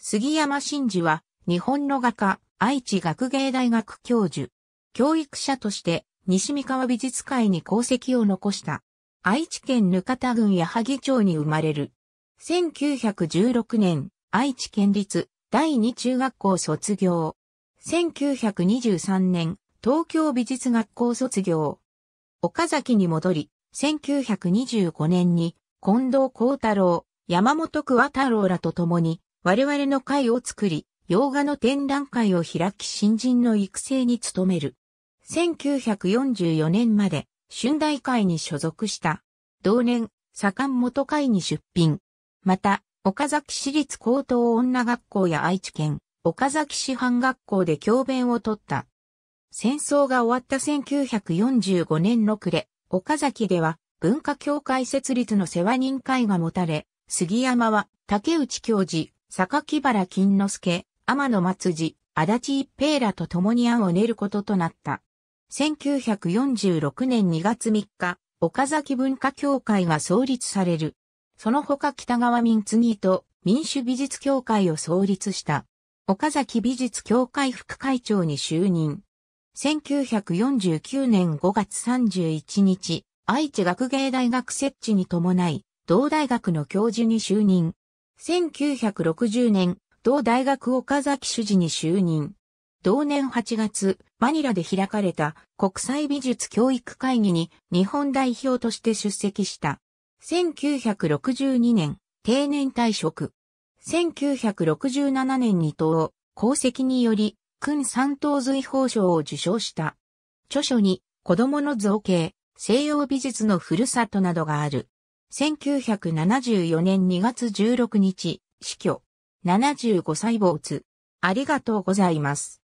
杉山真嗣は、日本の画家、愛知学芸大学教授、教育者として、西三河美術界に功績を残した。愛知県ぬかた郡矢作町に生まれる。1916年、愛知県立第二中学校卒業。1923年、東京美術学校卒業。岡崎に戻り、1925年に、近藤幸太郎、山本桑太郎らと共に、我々の会を作り、洋画の展覧会を開き新人の育成に努める。1944年まで春大会に所属した。同年、左官元会に出品。また、岡崎市立高等女学校や愛知県、岡崎市販学校で教鞭を取った。戦争が終わった1945年の暮れ、岡崎では文化協会設立の世話人会が持たれ、杉山は竹内教授、坂木原金之助、天野松次、足立一平らと共に案を練ることとなった。1946年2月3日、岡崎文化協会が創立される。その他北川民次と民主美術協会を創立した。岡崎美術協会副会長に就任。1949年5月31日、愛知学芸大学設置に伴い、同大学の教授に就任。1960年、同大学岡崎主事に就任。同年8月、マニラで開かれた国際美術教育会議に日本代表として出席した。1962年、定年退職。1967年に党、功績により、君三等随法賞を受賞した。著書に、子供の造形、西洋美術のふるさとなどがある。1974年2月16日、死去。75歳没。ありがとうございます。